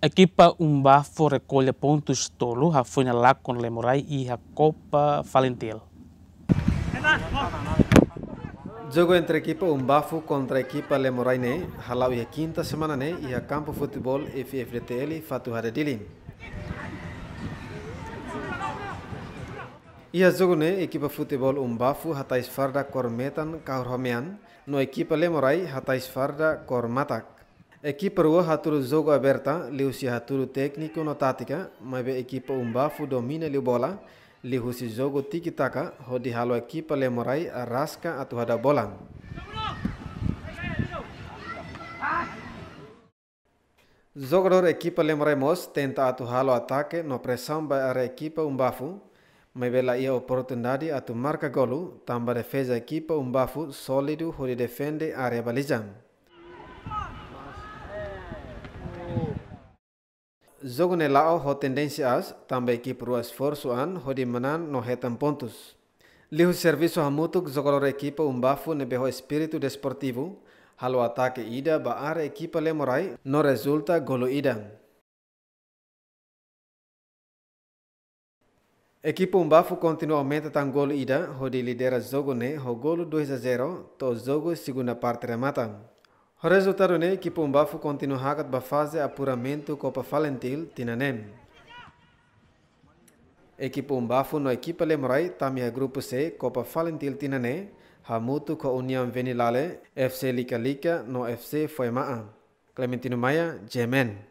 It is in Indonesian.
equipa Umbafo recolhe pontos tolo, afunha com Lemurai e a Copa Falentil. Jogo entre a equipa Umbafo contra a equipa Lemurai ne, e a quinta semana e a Campo Futebol FFDTL Fatu e a jogo ne equipa futebol Umbafo hatais farda cormetan kahromean, no equipa Lemurai hatais farda cormata Equipa rua haturu zogo aberta, liu si haturu técnico no tática, mas a umbafu domina liu bola, liu si jogo tiki-taka, hodi halo Ekipa Lemurai raska a rasca atu hada bola. Jogador equipa le mos tenta atu halo no pressão ba a ekipa umbafu, mas bela ia oportunidade atu marka golu, tamba defesa Ekipa umbafu solidu hodi defende area balizão. zogne lao ho tendencia as tambe ki pro esforzo an ho di manan no hetan pontus. Lihu serviso hamutuk zogolor ekipa umbafu nebe ho espiritu desportivu, halo atake ida ba are ekipa lemorai no resulta golo ida. Ekipa umbafu kontinu aumenta tan golo ida ho di lidera zogone ho golo 2-0 to zogo siguna parte rematan. Resultatar un kip un bafo continua hagat ba fase apuramentu còpa falentil din anem. Equip un bafo noequipemrai ta miá grupu se kòpa falentil diné, ha moto qu’a unian veni l’ale FC licalica no FC foiMAA. Clementino Maya Gemen.